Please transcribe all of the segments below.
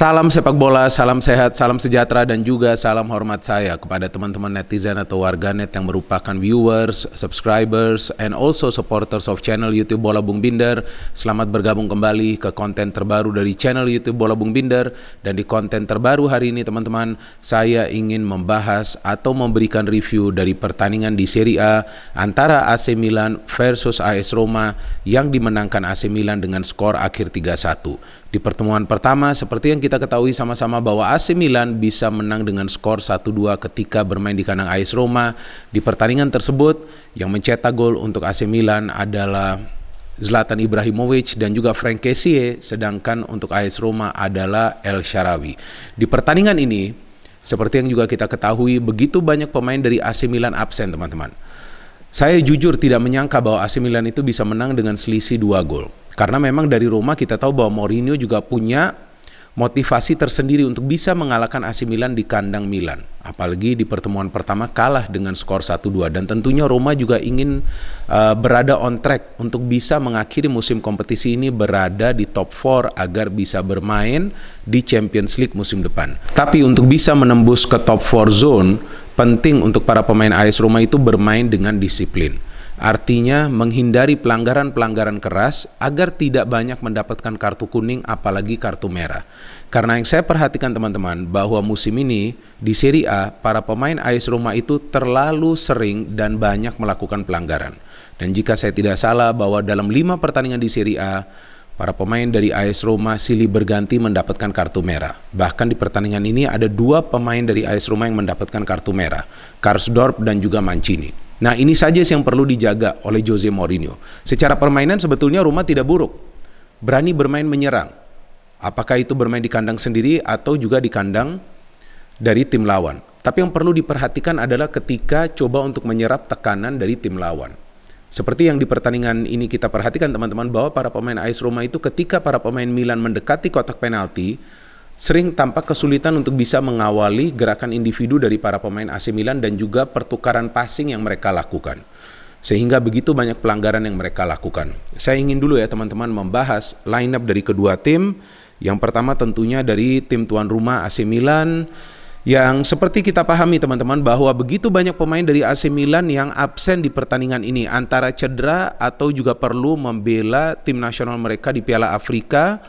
Salam sepak bola, salam sehat, salam sejahtera, dan juga salam hormat saya kepada teman-teman netizen atau warganet yang merupakan viewers, subscribers, and also supporters of channel YouTube Bola Bung Binder. Selamat bergabung kembali ke konten terbaru dari channel YouTube Bola Bung Binder. Dan di konten terbaru hari ini teman-teman, saya ingin membahas atau memberikan review dari pertandingan di Serie A antara AC Milan versus AS Roma yang dimenangkan AC Milan dengan skor akhir 3-1. Di pertemuan pertama, seperti yang kita ketahui sama-sama bahwa AC Milan bisa menang dengan skor 1-2 ketika bermain di kandang AS Roma. Di pertandingan tersebut, yang mencetak gol untuk AC Milan adalah Zlatan Ibrahimovic dan juga Frank Kessie, sedangkan untuk AS Roma adalah El Sharawi. Di pertandingan ini, seperti yang juga kita ketahui, begitu banyak pemain dari AC Milan absen, teman-teman. Saya jujur tidak menyangka bahwa AC Milan itu bisa menang dengan selisih 2 gol. Karena memang dari Roma kita tahu bahwa Mourinho juga punya motivasi tersendiri untuk bisa mengalahkan AC Milan di kandang Milan. Apalagi di pertemuan pertama kalah dengan skor 1-2 dan tentunya Roma juga ingin uh, berada on track untuk bisa mengakhiri musim kompetisi ini berada di top 4 agar bisa bermain di Champions League musim depan. Tapi untuk bisa menembus ke top 4 zone penting untuk para pemain AS Roma itu bermain dengan disiplin Artinya menghindari pelanggaran-pelanggaran keras agar tidak banyak mendapatkan kartu kuning apalagi kartu merah. Karena yang saya perhatikan teman-teman bahwa musim ini di Serie A para pemain AS Roma itu terlalu sering dan banyak melakukan pelanggaran. Dan jika saya tidak salah bahwa dalam 5 pertandingan di Serie A para pemain dari AS Roma silih berganti mendapatkan kartu merah. Bahkan di pertandingan ini ada dua pemain dari AS Roma yang mendapatkan kartu merah, Karsdorp dan juga Mancini. Nah ini saja yang perlu dijaga oleh Jose Mourinho. Secara permainan sebetulnya Roma tidak buruk. Berani bermain menyerang. Apakah itu bermain di kandang sendiri atau juga di kandang dari tim lawan. Tapi yang perlu diperhatikan adalah ketika coba untuk menyerap tekanan dari tim lawan. Seperti yang di pertandingan ini kita perhatikan teman-teman bahwa para pemain AS Roma itu ketika para pemain Milan mendekati kotak penalti, sering tampak kesulitan untuk bisa mengawali gerakan individu dari para pemain AC Milan dan juga pertukaran passing yang mereka lakukan. Sehingga begitu banyak pelanggaran yang mereka lakukan. Saya ingin dulu ya teman-teman membahas lineup dari kedua tim. Yang pertama tentunya dari tim tuan rumah AC Milan yang seperti kita pahami teman-teman bahwa begitu banyak pemain dari AC Milan yang absen di pertandingan ini antara cedera atau juga perlu membela tim nasional mereka di Piala Afrika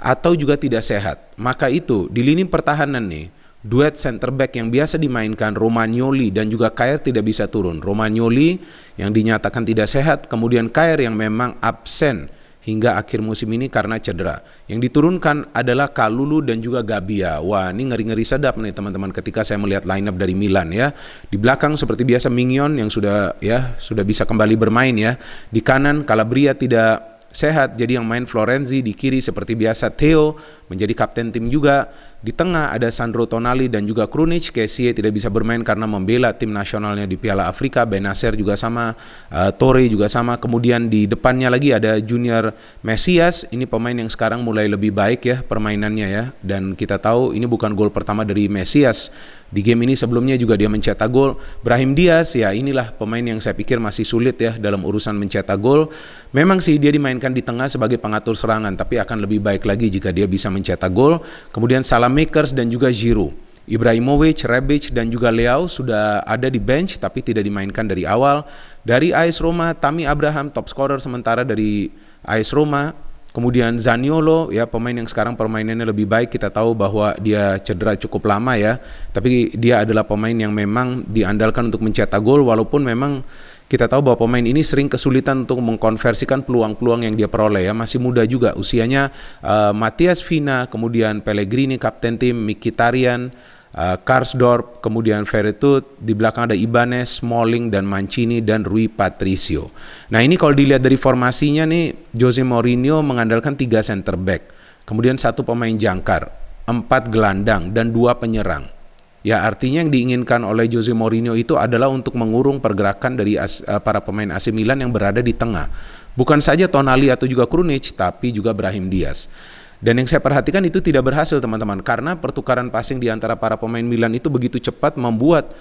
atau juga tidak sehat. Maka itu di lini pertahanan nih duet center back yang biasa dimainkan Romagnoli dan juga Kair tidak bisa turun. Romagnoli yang dinyatakan tidak sehat, kemudian Kair yang memang absen hingga akhir musim ini karena cedera. Yang diturunkan adalah Kalulu dan juga Gabia. Wah, ini ngeri-ngeri sedap nih teman-teman ketika saya melihat lineup dari Milan ya. Di belakang seperti biasa Mignon yang sudah ya sudah bisa kembali bermain ya. Di kanan Calabria tidak sehat. Jadi yang main Florenzi di kiri seperti biasa Theo menjadi kapten tim juga. Di tengah ada Sandro Tonali dan juga Krunic. Kessie tidak bisa bermain karena membela tim nasionalnya di Piala Afrika. Benacer juga sama, uh, Torre juga sama. Kemudian di depannya lagi ada Junior Mesias. Ini pemain yang sekarang mulai lebih baik ya permainannya ya. Dan kita tahu ini bukan gol pertama dari Mesias. Di game ini sebelumnya juga dia mencetak gol. Brahim Diaz ya inilah pemain yang saya pikir masih sulit ya dalam urusan mencetak gol. Memang sih dia dimainkan di tengah sebagai pengatur serangan tapi akan lebih baik lagi jika dia bisa mencetak gol. Kemudian Salam Makers dan juga Giroud. Ibrahimovic, Rebic, dan juga Leao sudah ada di bench tapi tidak dimainkan dari awal. Dari AS Roma, Tami Abraham top scorer sementara dari AS Roma. Kemudian Zaniolo ya pemain yang sekarang permainannya lebih baik kita tahu bahwa dia cedera cukup lama ya tapi dia adalah pemain yang memang diandalkan untuk mencetak gol walaupun memang kita tahu bahwa pemain ini sering kesulitan untuk mengkonversikan peluang-peluang yang dia peroleh ya. Masih muda juga usianya uh, eh, Matias Vina, kemudian Pellegrini kapten tim, Mikitarian, uh, eh, Karsdorp, kemudian Veretout, di belakang ada Ibanez, Smalling, dan Mancini, dan Rui Patricio. Nah ini kalau dilihat dari formasinya nih, Jose Mourinho mengandalkan tiga center back, kemudian satu pemain jangkar, empat gelandang, dan dua penyerang. Ya artinya yang diinginkan oleh Jose Mourinho itu adalah untuk mengurung pergerakan dari as, eh, para pemain AC Milan yang berada di tengah. Bukan saja Tonali atau juga Krunic, tapi juga Brahim Diaz. Dan yang saya perhatikan itu tidak berhasil teman-teman karena pertukaran passing di antara para pemain Milan itu begitu cepat membuat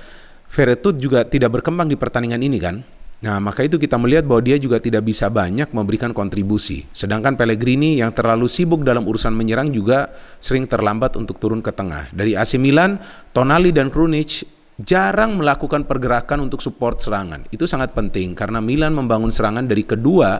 Veretout juga tidak berkembang di pertandingan ini kan. Nah, maka itu kita melihat bahwa dia juga tidak bisa banyak memberikan kontribusi. Sedangkan Pellegrini yang terlalu sibuk dalam urusan menyerang juga sering terlambat untuk turun ke tengah. Dari AC Milan, Tonali dan Krunic jarang melakukan pergerakan untuk support serangan. Itu sangat penting karena Milan membangun serangan dari kedua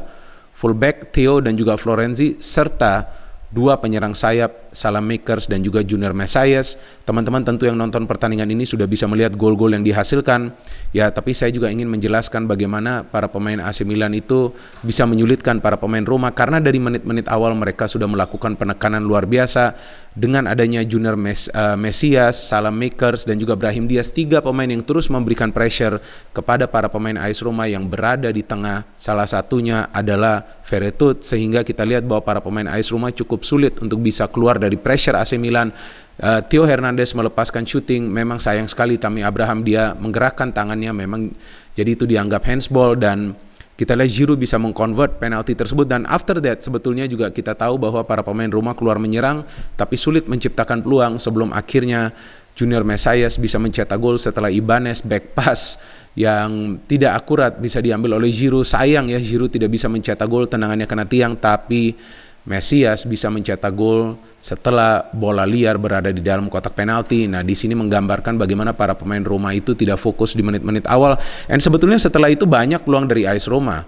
fullback Theo dan juga Florenzi serta dua penyerang sayap Salam Makers dan juga Junior Messias. Teman-teman tentu yang nonton pertandingan ini sudah bisa melihat gol-gol yang dihasilkan. Ya, tapi saya juga ingin menjelaskan bagaimana para pemain AC Milan itu bisa menyulitkan para pemain Roma karena dari menit-menit awal mereka sudah melakukan penekanan luar biasa dengan adanya Junior Mes uh, eh, Mesias, Makers dan juga Brahim Diaz tiga pemain yang terus memberikan pressure kepada para pemain AS Roma yang berada di tengah. Salah satunya adalah Veretout sehingga kita lihat bahwa para pemain AS Roma cukup sulit untuk bisa keluar dari pressure AC Milan. Uh, Theo Hernandez melepaskan shooting, memang sayang sekali Tammy Abraham dia menggerakkan tangannya memang jadi itu dianggap handsball dan kita lihat Giroud bisa mengkonvert penalti tersebut dan after that sebetulnya juga kita tahu bahwa para pemain Roma keluar menyerang tapi sulit menciptakan peluang sebelum akhirnya Junior Mesias bisa mencetak gol setelah Ibanez back pass yang tidak akurat bisa diambil oleh Giroud. Sayang ya Giroud tidak bisa mencetak gol tendangannya kena tiang tapi Mesias bisa mencetak gol setelah bola liar berada di dalam kotak penalti. Nah, di sini menggambarkan bagaimana para pemain Roma itu tidak fokus di menit-menit awal. Dan sebetulnya setelah itu banyak peluang dari AS Roma.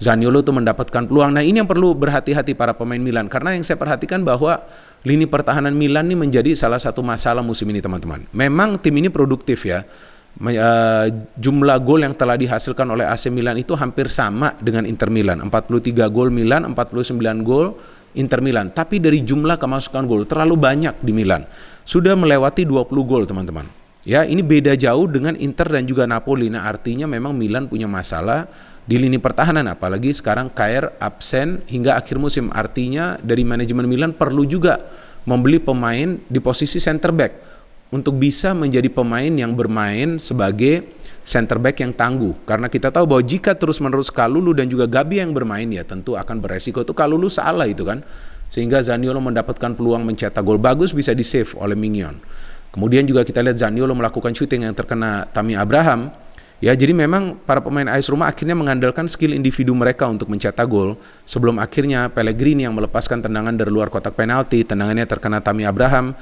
Zaniolo tuh mendapatkan peluang. Nah, ini yang perlu berhati-hati para pemain Milan karena yang saya perhatikan bahwa lini pertahanan Milan ini menjadi salah satu masalah musim ini, teman-teman. Memang tim ini produktif ya uh, jumlah gol yang telah dihasilkan oleh AC Milan itu hampir sama dengan Inter Milan. 43 gol Milan, 49 gol Inter Milan. Tapi dari jumlah kemasukan gol terlalu banyak di Milan. Sudah melewati 20 gol teman-teman. Ya, ini beda jauh dengan Inter dan juga Napoli. Nah, artinya memang Milan punya masalah di lini pertahanan apalagi sekarang KR absen hingga akhir musim. Artinya dari manajemen Milan perlu juga membeli pemain di posisi center back untuk bisa menjadi pemain yang bermain sebagai center back yang tangguh karena kita tahu bahwa jika terus-menerus Kalulu dan juga Gabi yang bermain ya tentu akan beresiko itu Kalulu salah itu kan sehingga Zaniolo mendapatkan peluang mencetak gol bagus bisa di save oleh Mignon. Kemudian juga kita lihat Zaniolo melakukan shooting yang terkena Tami Abraham. Ya, jadi memang para pemain AS Roma akhirnya mengandalkan skill individu mereka untuk mencetak gol sebelum akhirnya Pellegrini yang melepaskan tendangan dari luar kotak penalti, tendangannya terkena Tami Abraham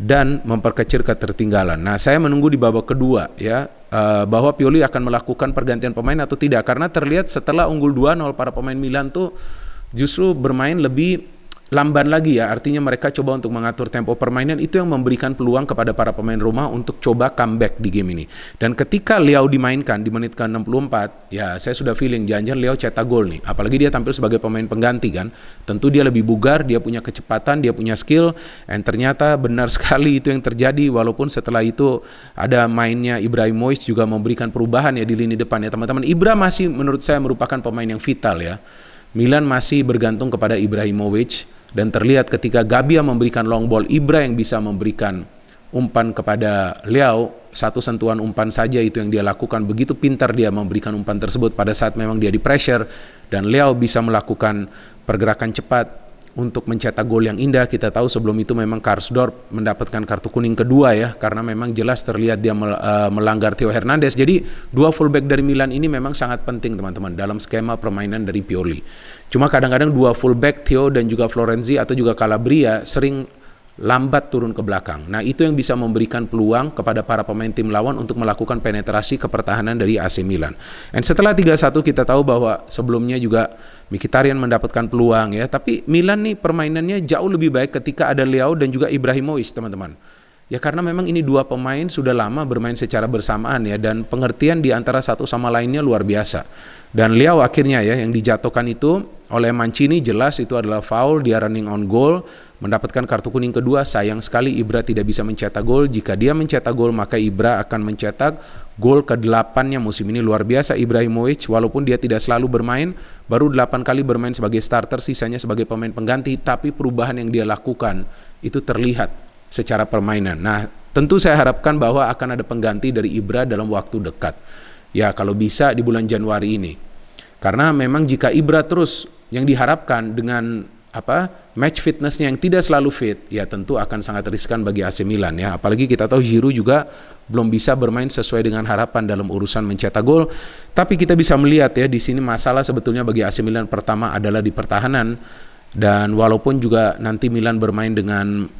dan memperkecil ketertinggalan. Nah, saya menunggu di babak kedua ya eh, bahwa Pioli akan melakukan pergantian pemain atau tidak karena terlihat setelah unggul 2-0 para pemain Milan tuh justru bermain lebih lamban lagi ya. Artinya mereka coba untuk mengatur tempo permainan itu yang memberikan peluang kepada para pemain rumah untuk coba comeback di game ini. Dan ketika Liao dimainkan di menit ke-64, ya saya sudah feeling janjian Liao cetak gol nih. Apalagi dia tampil sebagai pemain pengganti kan. Tentu dia lebih bugar, dia punya kecepatan, dia punya skill. Dan ternyata benar sekali itu yang terjadi walaupun setelah itu ada mainnya Ibrahimovic juga memberikan perubahan ya di lini depan ya teman-teman. Ibra masih menurut saya merupakan pemain yang vital ya. Milan masih bergantung kepada Ibrahimovic dan terlihat ketika Gabia memberikan long ball, Ibra yang bisa memberikan umpan kepada Leo, satu sentuhan umpan saja itu yang dia lakukan. Begitu pintar dia memberikan umpan tersebut pada saat memang dia di pressure dan Leo bisa melakukan pergerakan cepat untuk mencetak gol yang indah. Kita tahu sebelum itu memang Karsdorp mendapatkan kartu kuning kedua ya karena memang jelas terlihat dia eh, melanggar Theo Hernandez. Jadi dua fullback dari Milan ini memang sangat penting teman-teman dalam skema permainan dari Pioli. Cuma kadang-kadang dua fullback Theo dan juga Florenzi atau juga Calabria sering lambat turun ke belakang. Nah, itu yang bisa memberikan peluang kepada para pemain tim lawan untuk melakukan penetrasi ke pertahanan dari AC Milan. Dan setelah 3-1 kita tahu bahwa sebelumnya juga Mkhitaryan mendapatkan peluang ya, tapi Milan nih permainannya jauh lebih baik ketika ada Leo dan juga Ibrahimovic, teman-teman. Ya karena memang ini dua pemain sudah lama bermain secara bersamaan ya dan pengertian di antara satu sama lainnya luar biasa. Dan Leo akhirnya ya yang dijatuhkan itu oleh Mancini jelas itu adalah foul dia running on goal mendapatkan kartu kuning kedua sayang sekali Ibra tidak bisa mencetak gol jika dia mencetak gol maka Ibra akan mencetak gol ke 8 musim ini luar biasa Ibrahimovic walaupun dia tidak selalu bermain baru delapan kali bermain sebagai starter sisanya sebagai pemain pengganti tapi perubahan yang dia lakukan itu terlihat secara permainan nah tentu saya harapkan bahwa akan ada pengganti dari Ibra dalam waktu dekat ya kalau bisa di bulan Januari ini karena memang jika Ibra terus yang diharapkan dengan apa match fitnessnya yang tidak selalu fit ya tentu akan sangat riskan bagi AC Milan ya apalagi kita tahu Giroud juga belum bisa bermain sesuai dengan harapan dalam urusan mencetak gol tapi kita bisa melihat ya di sini masalah sebetulnya bagi AC Milan pertama adalah di pertahanan dan walaupun juga nanti Milan bermain dengan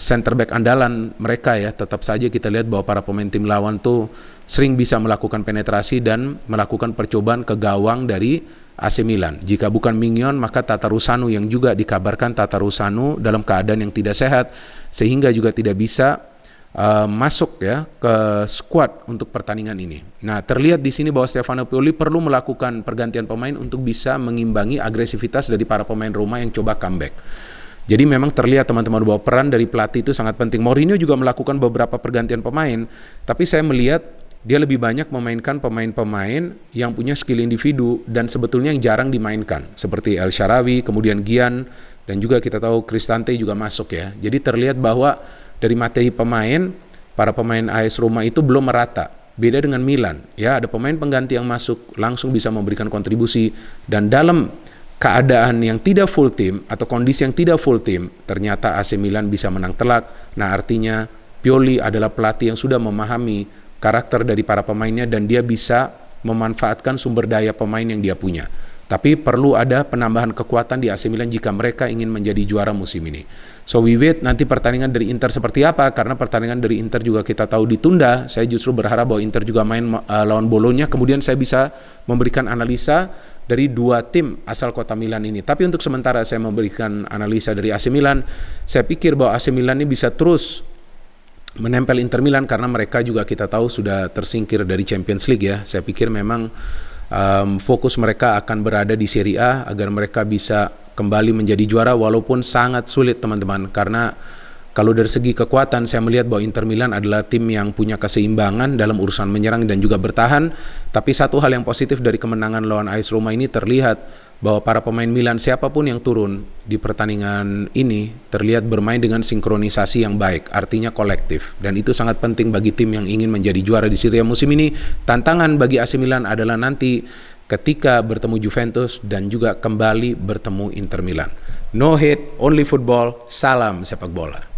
center back andalan mereka ya tetap saja kita lihat bahwa para pemain tim lawan tuh sering bisa melakukan penetrasi dan melakukan percobaan ke gawang dari AC Milan. Jika bukan Mignon, maka Tata Tatarusanu yang juga dikabarkan Tata Tatarusanu dalam keadaan yang tidak sehat sehingga juga tidak bisa uh, masuk ya ke squad untuk pertandingan ini. Nah, terlihat di sini bahwa Stefano Pioli perlu melakukan pergantian pemain untuk bisa mengimbangi agresivitas dari para pemain Roma yang coba comeback. Jadi memang terlihat teman-teman bahwa peran dari pelatih itu sangat penting. Mourinho juga melakukan beberapa pergantian pemain, tapi saya melihat dia lebih banyak memainkan pemain-pemain yang punya skill individu dan sebetulnya yang jarang dimainkan seperti El Sharawi, kemudian Gian dan juga kita tahu Kristante juga masuk ya. Jadi terlihat bahwa dari materi pemain para pemain AS Roma itu belum merata. Beda dengan Milan, ya ada pemain pengganti yang masuk langsung bisa memberikan kontribusi dan dalam keadaan yang tidak full team atau kondisi yang tidak full team, ternyata AC Milan bisa menang telak. Nah, artinya Pioli adalah pelatih yang sudah memahami karakter dari para pemainnya dan dia bisa memanfaatkan sumber daya pemain yang dia punya. Tapi perlu ada penambahan kekuatan di AC Milan jika mereka ingin menjadi juara musim ini. So we wait nanti pertandingan dari Inter seperti apa karena pertandingan dari Inter juga kita tahu ditunda. Saya justru berharap bahwa Inter juga main uh, lawan Bolonya kemudian saya bisa memberikan analisa dari dua tim asal kota Milan ini. Tapi untuk sementara saya memberikan analisa dari AC Milan. Saya pikir bahwa AC Milan ini bisa terus menempel Inter Milan karena mereka juga kita tahu sudah tersingkir dari Champions League ya. Saya pikir memang um, fokus mereka akan berada di Serie A agar mereka bisa kembali menjadi juara walaupun sangat sulit teman-teman karena kalau dari segi kekuatan saya melihat bahwa Inter Milan adalah tim yang punya keseimbangan dalam urusan menyerang dan juga bertahan tapi satu hal yang positif dari kemenangan lawan AS Roma ini terlihat bahwa para pemain Milan siapapun yang turun di pertandingan ini terlihat bermain dengan sinkronisasi yang baik, artinya kolektif. Dan itu sangat penting bagi tim yang ingin menjadi juara di Serie A musim ini. Tantangan bagi AC Milan adalah nanti ketika bertemu Juventus dan juga kembali bertemu Inter Milan. No hate, only football, salam sepak bola.